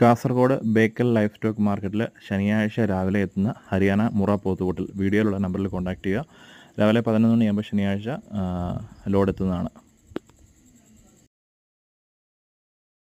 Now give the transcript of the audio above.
Kasaragod Bekal life stock മാർക്കറ്റിൽ ശനിയാഴ്ച രാവിലെ എത്തുന്ന ഹരിയാന മുറ പോത്തുകൂട്ടിൽ വീഡിയോയിലുള്ള നമ്പറിൽ കോൺടാക്റ്റ് ചെയ്യുക രാവിലെ പതിനൊന്ന് മണിയാകുമ്പോൾ ശനിയാഴ്ച ലോഡ് എത്തുന്നതാണ്